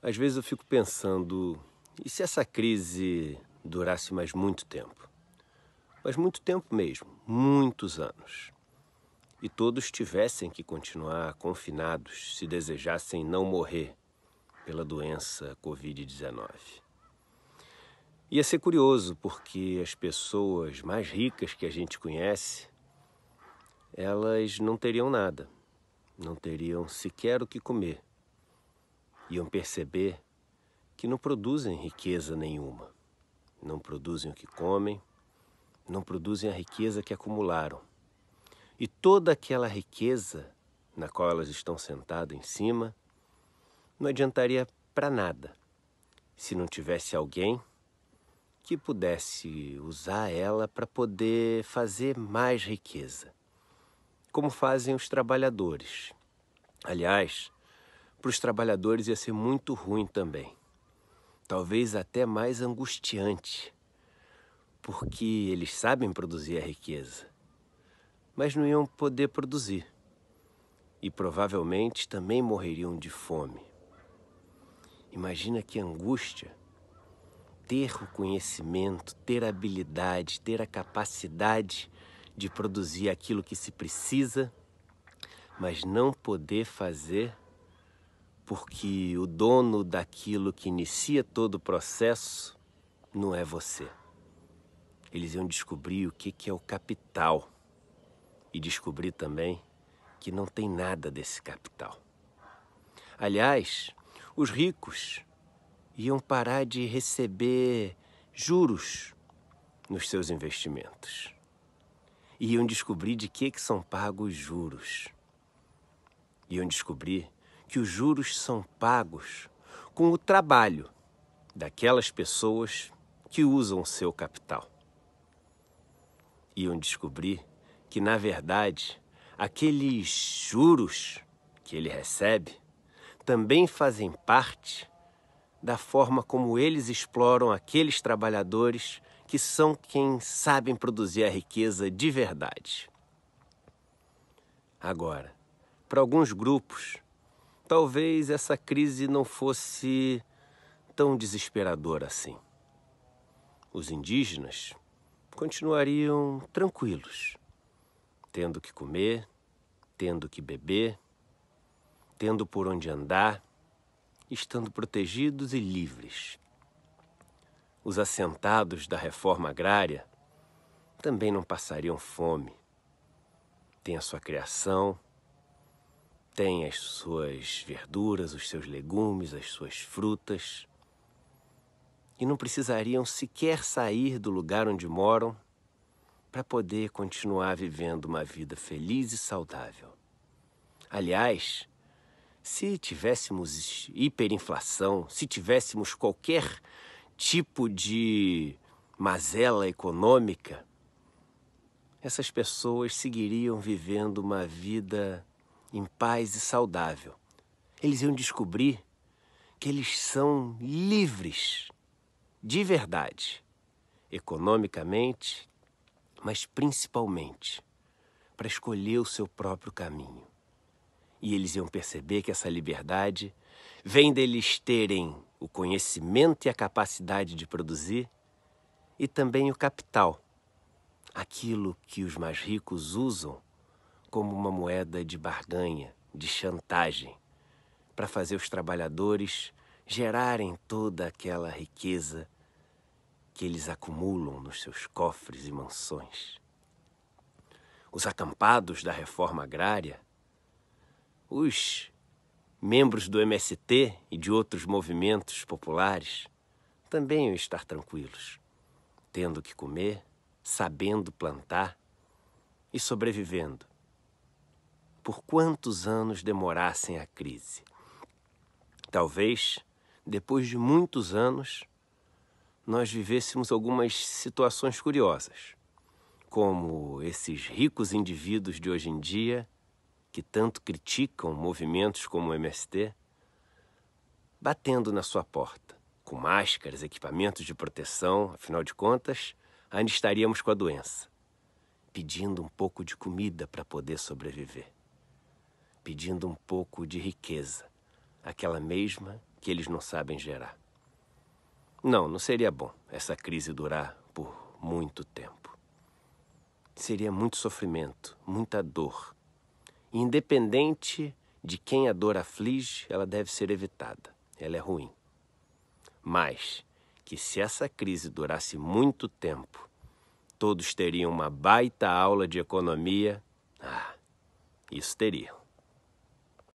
Às vezes eu fico pensando, e se essa crise durasse mais muito tempo? Mas muito tempo mesmo, muitos anos. E todos tivessem que continuar confinados se desejassem não morrer pela doença Covid-19. Ia ser curioso porque as pessoas mais ricas que a gente conhece, elas não teriam nada, não teriam sequer o que comer iam perceber que não produzem riqueza nenhuma. Não produzem o que comem, não produzem a riqueza que acumularam. E toda aquela riqueza na qual elas estão sentadas em cima não adiantaria para nada se não tivesse alguém que pudesse usar ela para poder fazer mais riqueza, como fazem os trabalhadores. Aliás, para os trabalhadores ia ser muito ruim também. Talvez até mais angustiante, porque eles sabem produzir a riqueza, mas não iam poder produzir e provavelmente também morreriam de fome. Imagina que angústia ter o conhecimento, ter a habilidade, ter a capacidade de produzir aquilo que se precisa, mas não poder fazer porque o dono daquilo que inicia todo o processo não é você. Eles iam descobrir o que, é o capital e descobrir também que não tem nada desse capital. Aliás, os ricos iam parar de receber juros nos seus investimentos. Iam descobrir de que, que são pagos os juros. Iam descobrir que os juros são pagos com o trabalho daquelas pessoas que usam o seu capital. Iam descobrir que, na verdade, aqueles juros que ele recebe também fazem parte da forma como eles exploram aqueles trabalhadores que são quem sabem produzir a riqueza de verdade. Agora, para alguns grupos, talvez essa crise não fosse tão desesperadora assim. Os indígenas continuariam tranquilos, tendo que comer, tendo que beber, tendo por onde andar, estando protegidos e livres. Os assentados da reforma agrária também não passariam fome. Tem a sua criação, tem as suas verduras, os seus legumes, as suas frutas, e não precisariam sequer sair do lugar onde moram para poder continuar vivendo uma vida feliz e saudável. Aliás, se tivéssemos hiperinflação, se tivéssemos qualquer tipo de mazela econômica, essas pessoas seguiriam vivendo uma vida em paz e saudável. Eles iam descobrir que eles são livres de verdade, economicamente, mas principalmente para escolher o seu próprio caminho. E eles iam perceber que essa liberdade vem deles terem o conhecimento e a capacidade de produzir e também o capital, aquilo que os mais ricos usam como uma moeda de barganha, de chantagem, para fazer os trabalhadores gerarem toda aquela riqueza que eles acumulam nos seus cofres e mansões. Os acampados da reforma agrária, os membros do MST e de outros movimentos populares também estar tranquilos, tendo que comer, sabendo plantar e sobrevivendo por quantos anos demorassem a crise. Talvez, depois de muitos anos, nós vivêssemos algumas situações curiosas, como esses ricos indivíduos de hoje em dia que tanto criticam movimentos como o MST, batendo na sua porta, com máscaras, equipamentos de proteção, afinal de contas, ainda estaríamos com a doença, pedindo um pouco de comida para poder sobreviver pedindo um pouco de riqueza, aquela mesma que eles não sabem gerar. Não, não seria bom essa crise durar por muito tempo. Seria muito sofrimento, muita dor. independente de quem a dor aflige, ela deve ser evitada. Ela é ruim. Mas que se essa crise durasse muito tempo, todos teriam uma baita aula de economia. Ah, isso teriam.